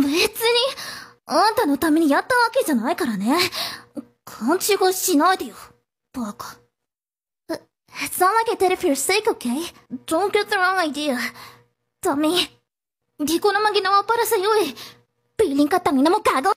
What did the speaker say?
別に、あんたのためにやったわけじゃないからね。勘違いしないでよ、バカ。It's not like I did it for your sake, okay? Don't get the wrong idea. Tommy, di ko naman ginawa para sa'yo eh. Piling ka tangina mo kago.